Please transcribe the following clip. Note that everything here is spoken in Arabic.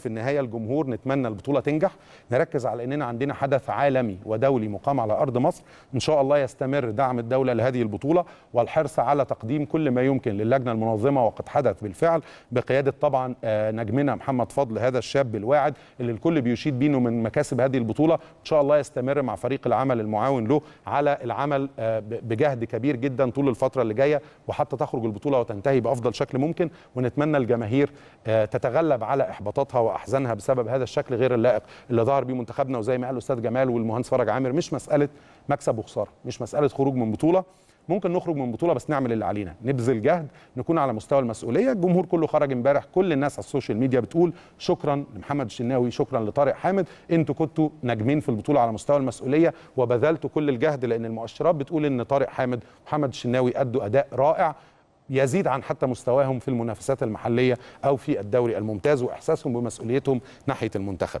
في النهايه الجمهور نتمنى البطوله تنجح نركز على اننا عندنا حدث عالمي ودولي مقام على ارض مصر ان شاء الله يستمر دعم الدوله لهذه البطوله والحرص على تقديم كل ما يمكن للجنه المنظمه وقد حدث بالفعل بقياده طبعا آه، نجمنا محمد فضل هذا الشاب الواعد اللي الكل بيشيد بينه من مكاسب هذه البطوله ان شاء الله يستمر مع فريق العمل المعاون له على العمل آه، بجهد كبير جدا طول الفتره اللي جايه وحتى تخرج البطوله وتنتهي بافضل شكل ممكن ونتمنى الجماهير آه، تتغلب على احباطاتها واحزانها بسبب هذا الشكل غير اللائق اللي ظهر بيه منتخبنا وزي ما قال الاستاذ جمال والمهندس فرج عامر مش مساله مكسب وخساره مش مساله خروج من بطوله ممكن نخرج من بطوله بس نعمل اللي علينا نبذل جهد نكون على مستوى المسؤوليه الجمهور كله خرج امبارح كل الناس على السوشيال ميديا بتقول شكرا لمحمد الشناوي شكرا لطارق حامد انتوا كنتوا نجمين في البطوله على مستوى المسؤوليه وبذلتوا كل الجهد لان المؤشرات بتقول ان طارق حامد ومحمد الشناوي ادوا اداء رائع يزيد عن حتى مستواهم في المنافسات المحليه او في الدوري الممتاز واحساسهم بمسؤوليتهم ناحيه المنتخب